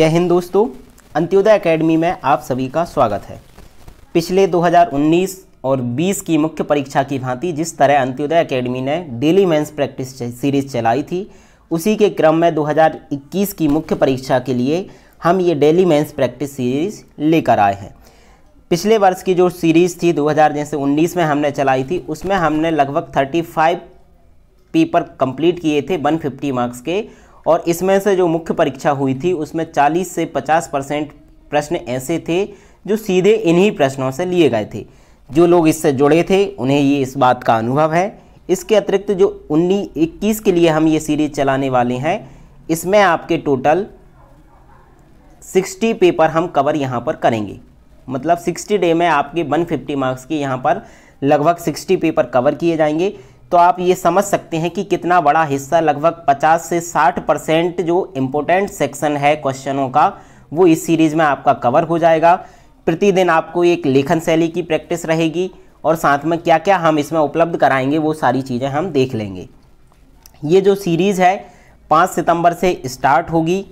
जय हिंद दोस्तों अंत्योदय एकेडमी में आप सभी का स्वागत है पिछले 2019 और 20 की मुख्य परीक्षा की भांति जिस तरह अंत्योदय एकेडमी ने डेली मेंस प्रैक्टिस सीरीज चलाई थी उसी के क्रम में 2021 की मुख्य परीक्षा के लिए हम ये डेली मेंस प्रैक्टिस सीरीज लेकर आए हैं पिछले वर्ष की जो सीरीज़ थी दो जैसे में हमने चलाई थी उसमें हमने लगभग थर्टी पेपर कंप्लीट किए थे 150 मार्क्स के और इसमें से जो मुख्य परीक्षा हुई थी उसमें 40 से 50 परसेंट प्रश्न ऐसे थे जो सीधे इन्हीं प्रश्नों से लिए गए थे जो लोग इससे जुड़े थे उन्हें ये इस बात का अनुभव है इसके अतिरिक्त जो उन्नीस इक्कीस के लिए हम ये सीरीज चलाने वाले हैं इसमें आपके टोटल 60 पेपर हम कवर यहाँ पर करेंगे मतलब 60 डे में आपके 150 मार्क्स के यहाँ पर लगभग 60 पेपर कवर किए जाएंगे तो आप ये समझ सकते हैं कि कितना बड़ा हिस्सा लगभग 50 से 60 परसेंट जो इम्पोर्टेंट सेक्शन है क्वेश्चनों का वो इस सीरीज़ में आपका कवर हो जाएगा प्रतिदिन आपको एक लेखन शैली की प्रैक्टिस रहेगी और साथ में क्या क्या हम इसमें उपलब्ध कराएंगे वो सारी चीज़ें हम देख लेंगे ये जो सीरीज़ है पाँच सितंबर से स्टार्ट होगी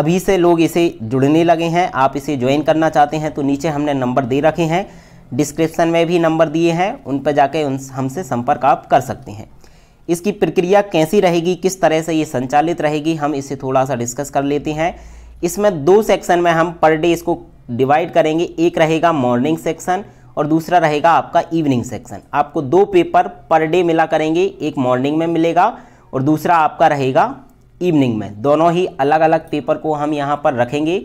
अभी से लोग इसे जुड़ने लगे हैं आप इसे ज्वाइन करना चाहते हैं तो नीचे हमने नंबर दे रखे हैं डिस्क्रिप्शन में भी नंबर दिए हैं उन पर जाके उन हमसे संपर्क आप कर सकते हैं इसकी प्रक्रिया कैसी रहेगी किस तरह से ये संचालित रहेगी हम इसे थोड़ा सा डिस्कस कर लेते हैं इसमें दो सेक्शन में हम पर डे इसको डिवाइड करेंगे एक रहेगा मॉर्निंग सेक्शन और दूसरा रहेगा आपका इवनिंग सेक्शन आपको दो पेपर पर डे मिला करेंगे एक मॉर्निंग में मिलेगा और दूसरा आपका रहेगा इवनिंग में दोनों ही अलग अलग पेपर को हम यहाँ पर रखेंगे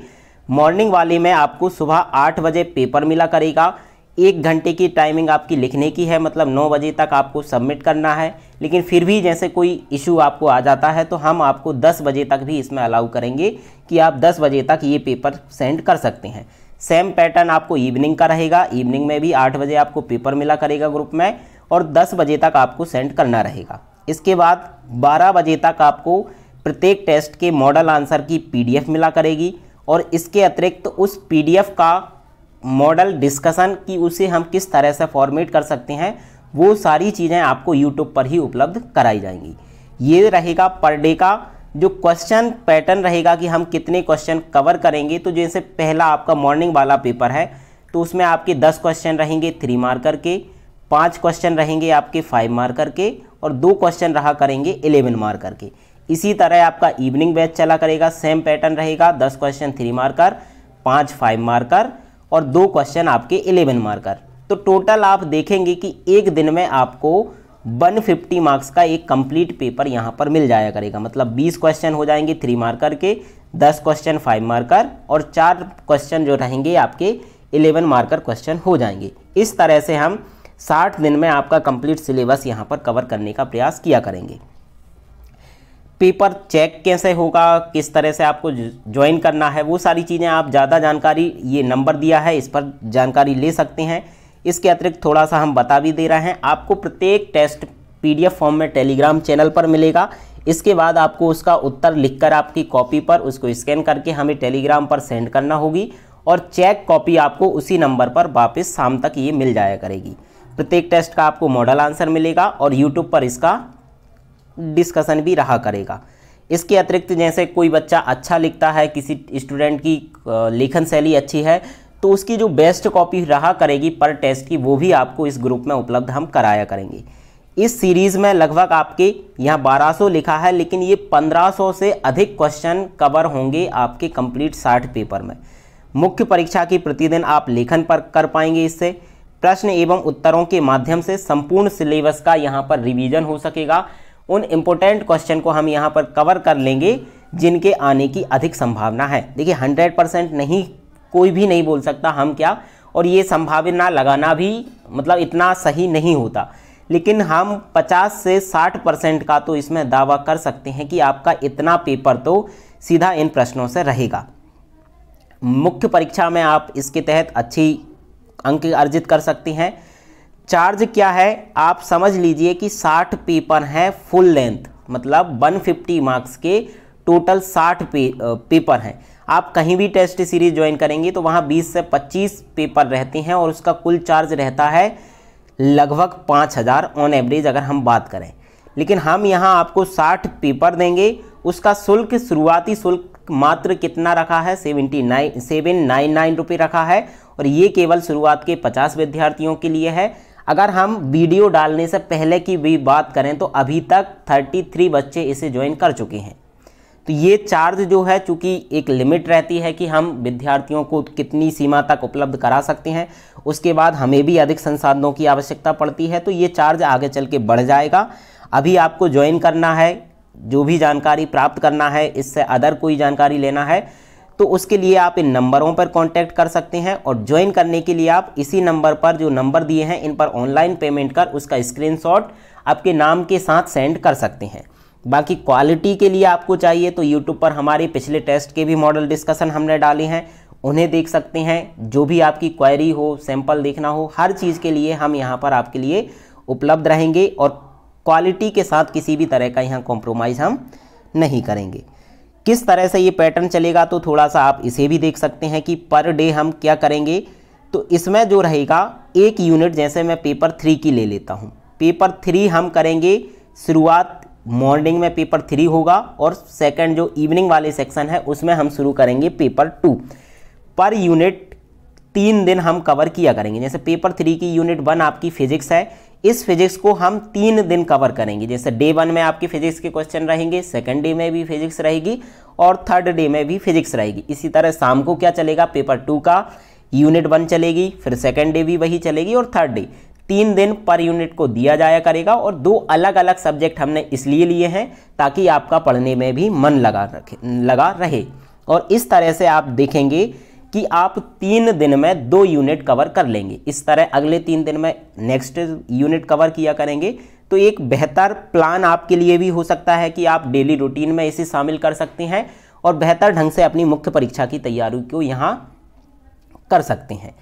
मॉर्निंग वाले में आपको सुबह आठ बजे पेपर मिला करेगा एक घंटे की टाइमिंग आपकी लिखने की है मतलब नौ बजे तक आपको सबमिट करना है लेकिन फिर भी जैसे कोई इशू आपको आ जाता है तो हम आपको दस बजे तक भी इसमें अलाउ करेंगे कि आप दस बजे तक ये पेपर सेंड कर सकते हैं सेम पैटर्न आपको इवनिंग का रहेगा इवनिंग में भी आठ बजे आपको पेपर मिला करेगा ग्रुप में और दस बजे तक आपको सेंड करना रहेगा इसके बाद बारह बजे तक आपको प्रत्येक टेस्ट के मॉडल आंसर की पीडीएफ मिला करेगी और इसके अतिरिक्त तो उस पीडीएफ का मॉडल डिस्कशन कि उसे हम किस तरह से फॉर्मेट कर सकते हैं वो सारी चीज़ें आपको यूट्यूब पर ही उपलब्ध कराई जाएंगी ये रहेगा पर डे का जो क्वेश्चन पैटर्न रहेगा कि हम कितने क्वेश्चन कवर करेंगे तो जैसे पहला आपका मॉर्निंग वाला पेपर है तो उसमें आपके दस क्वेश्चन रहेंगे थ्री मार्कर के पाँच क्वेश्चन रहेंगे आपके फाइव मार्कर के और दो क्वेश्चन रहा करेंगे इलेवन मार्कर के इसी तरह आपका इवनिंग बैच चला करेगा सेम पैटर्न रहेगा दस क्वेश्चन थ्री मार्कर पाँच फाइव मार्कर और दो क्वेश्चन आपके इलेवन मार्कर तो टोटल आप देखेंगे कि एक दिन में आपको 150 मार्क्स का एक कंप्लीट पेपर यहाँ पर मिल जाया करेगा मतलब 20 क्वेश्चन हो जाएंगे थ्री मार्कर के 10 क्वेश्चन फाइव मार्कर और चार क्वेश्चन जो रहेंगे आपके 11 मार्कर क्वेश्चन हो जाएंगे इस तरह से हम 60 दिन में आपका कंप्लीट सिलेबस यहाँ पर कवर करने का प्रयास किया करेंगे पेपर चेक कैसे होगा किस तरह से आपको ज्वाइन करना है वो सारी चीज़ें आप ज़्यादा जानकारी ये नंबर दिया है इस पर जानकारी ले सकते हैं इसके अतिरिक्त थोड़ा सा हम बता भी दे रहे हैं आपको प्रत्येक टेस्ट पीडीएफ फॉर्म में टेलीग्राम चैनल पर मिलेगा इसके बाद आपको उसका उत्तर लिखकर आपकी कॉपी पर उसको स्कैन करके हमें टेलीग्राम पर सेंड करना होगी और चेक कॉपी आपको उसी नंबर पर वापस शाम तक ये मिल जाया करेगी प्रत्येक टेस्ट का आपको मॉडल आंसर मिलेगा और यूट्यूब पर इसका डिस्कशन भी रहा करेगा इसके अतिरिक्त जैसे कोई बच्चा अच्छा लिखता है किसी स्टूडेंट की लेखन शैली अच्छी है तो उसकी जो बेस्ट कॉपी रहा करेगी पर टेस्ट की वो भी आपको इस ग्रुप में उपलब्ध हम कराया करेंगे इस सीरीज़ में लगभग आपके यहाँ 1200 लिखा है लेकिन ये 1500 से अधिक क्वेश्चन कवर होंगे आपके कंप्लीट साठ पेपर में मुख्य परीक्षा की प्रतिदिन आप लेखन पर कर पाएंगे इससे प्रश्न एवं उत्तरों के माध्यम से संपूर्ण सिलेबस का यहाँ पर रिवीजन हो सकेगा उन इम्पोर्टेंट क्वेश्चन को हम यहाँ पर कवर कर लेंगे जिनके आने की अधिक संभावना है देखिए हंड्रेड परसेंट नहीं कोई भी नहीं बोल सकता हम क्या और ये संभावना लगाना भी मतलब इतना सही नहीं होता लेकिन हम 50 से 60 परसेंट का तो इसमें दावा कर सकते हैं कि आपका इतना पेपर तो सीधा इन प्रश्नों से रहेगा मुख्य परीक्षा में आप इसके तहत अच्छी अंक अर्जित कर सकते हैं चार्ज क्या है आप समझ लीजिए कि 60 पेपर हैं फुल लेंथ मतलब 150 मार्क्स के टोटल 60 पे, पेपर हैं आप कहीं भी टेस्ट सीरीज ज्वाइन करेंगे तो वहाँ 20 से 25 पेपर रहते हैं और उसका कुल चार्ज रहता है लगभग 5000 ऑन एवरेज अगर हम बात करें लेकिन हम यहाँ आपको 60 पेपर देंगे उसका शुल्क शुरुआती शुल्क मात्र कितना रखा है seventy nine seven nine nine रुपये रखा है और ये केवल शुरुआत के 50 विद्यार्थियों के लिए है अगर हम वीडियो डालने से पहले की भी बात करें तो अभी तक 33 बच्चे इसे ज्वाइन कर चुके हैं तो ये चार्ज जो है चूँकि एक लिमिट रहती है कि हम विद्यार्थियों को कितनी सीमा तक उपलब्ध करा सकते हैं उसके बाद हमें भी अधिक संसाधनों की आवश्यकता पड़ती है तो ये चार्ज आगे चल के बढ़ जाएगा अभी आपको ज्वाइन करना है जो भी जानकारी प्राप्त करना है इससे अदर कोई जानकारी लेना है तो उसके लिए आप इन नंबरों पर कांटेक्ट कर सकते हैं और ज्वाइन करने के लिए आप इसी नंबर पर जो नंबर दिए हैं इन पर ऑनलाइन पेमेंट कर उसका स्क्रीन आपके नाम के साथ सेंड कर सकते हैं बाकी क्वालिटी के लिए आपको चाहिए तो यूट्यूब पर हमारे पिछले टेस्ट के भी मॉडल डिस्कशन हमने डाले हैं उन्हें देख सकते हैं जो भी आपकी क्वायरी हो सैंपल देखना हो हर चीज़ के लिए हम यहाँ पर आपके लिए उपलब्ध रहेंगे और क्वालिटी के साथ किसी भी तरह का यहाँ कॉम्प्रोमाइज़ हम नहीं करेंगे किस तरह से ये पैटर्न चलेगा तो थोड़ा सा आप इसे भी देख सकते हैं कि पर डे हम क्या करेंगे तो इसमें जो रहेगा एक यूनिट जैसे मैं पेपर थ्री की ले लेता हूँ पेपर थ्री हम करेंगे शुरुआत मॉर्निंग में पेपर थ्री होगा और सेकंड जो इवनिंग वाले सेक्शन है उसमें हम शुरू करेंगे पेपर टू पर यूनिट तीन दिन हम कवर किया करेंगे जैसे पेपर थ्री की यूनिट वन आपकी फिजिक्स है इस फिजिक्स को हम तीन दिन कवर करेंगे जैसे डे वन में आपके फिजिक्स के क्वेश्चन रहेंगे सेकेंड डे में भी फिजिक्स रहेगी और थर्ड डे में भी फिजिक्स रहेगी इसी तरह शाम को क्या चलेगा पेपर टू का यूनिट वन चलेगी फिर सेकेंड डे भी वही चलेगी और थर्ड डे तीन दिन पर यूनिट को दिया जाया करेगा और दो अलग अलग सब्जेक्ट हमने इसलिए लिए हैं ताकि आपका पढ़ने में भी मन लगा रखे लगा रहे और इस तरह से आप देखेंगे कि आप तीन दिन में दो यूनिट कवर कर लेंगे इस तरह अगले तीन दिन में नेक्स्ट यूनिट कवर किया करेंगे तो एक बेहतर प्लान आपके लिए भी हो सकता है कि आप डेली रूटीन में इसे शामिल कर सकते हैं और बेहतर ढंग से अपनी मुख्य परीक्षा की तैयारी को यहाँ कर सकते हैं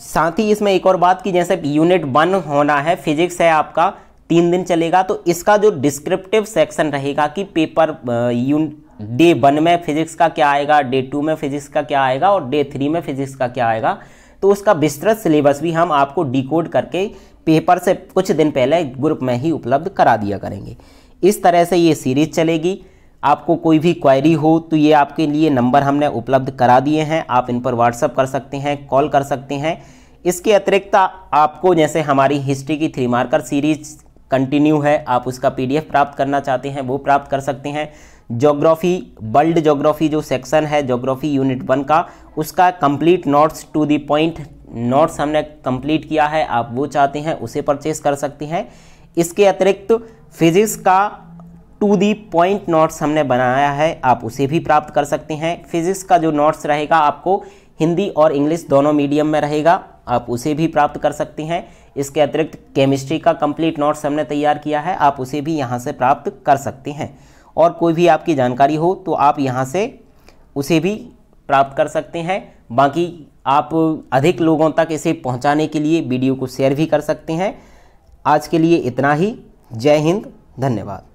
साथ ही इसमें एक और बात कि जैसे यूनिट वन होना है फिजिक्स है आपका तीन दिन चलेगा तो इसका जो डिस्क्रिप्टिव सेक्शन रहेगा कि पेपर यून uh, डे वन में फिजिक्स का क्या आएगा डे टू में फिजिक्स का क्या आएगा और डे थ्री में फिजिक्स का क्या आएगा तो उसका विस्तृत सिलेबस भी हम आपको डिकोड करके पेपर से कुछ दिन पहले ग्रुप में ही उपलब्ध करा दिया करेंगे इस तरह से ये सीरीज चलेगी आपको कोई भी क्वायरी हो तो ये आपके लिए नंबर हमने उपलब्ध करा दिए हैं आप इन पर व्हाट्सअप कर सकते हैं कॉल कर सकते हैं इसके अतिरिक्त आपको जैसे हमारी हिस्ट्री की थ्री मार्कर सीरीज कंटिन्यू है आप उसका पीडीएफ प्राप्त करना चाहते हैं वो प्राप्त कर सकते हैं जोग्राफी वर्ल्ड जोग्राफी जो सेक्शन है जोग्राफी यूनिट वन का उसका complete notes to the point notes हमने कंप्लीट किया है आप वो चाहते हैं उसे परचेस कर सकते हैं इसके अतिरिक्त फिजिक्स का टू दी पॉइंट नोट्स हमने बनाया है आप उसे भी प्राप्त कर सकते हैं फिजिक्स का जो नोट्स रहेगा आपको हिंदी और इंग्लिश दोनों मीडियम में रहेगा आप उसे भी प्राप्त कर सकते हैं इसके अतिरिक्त केमिस्ट्री का कंप्लीट नोट्स हमने तैयार किया है आप उसे भी यहाँ से प्राप्त कर सकते हैं और कोई भी आपकी जानकारी हो तो आप यहाँ से उसे भी प्राप्त कर सकते हैं बाकी आप अधिक लोगों तक इसे पहुँचाने के लिए वीडियो को शेयर भी कर सकते हैं आज के लिए इतना ही जय हिंद धन्यवाद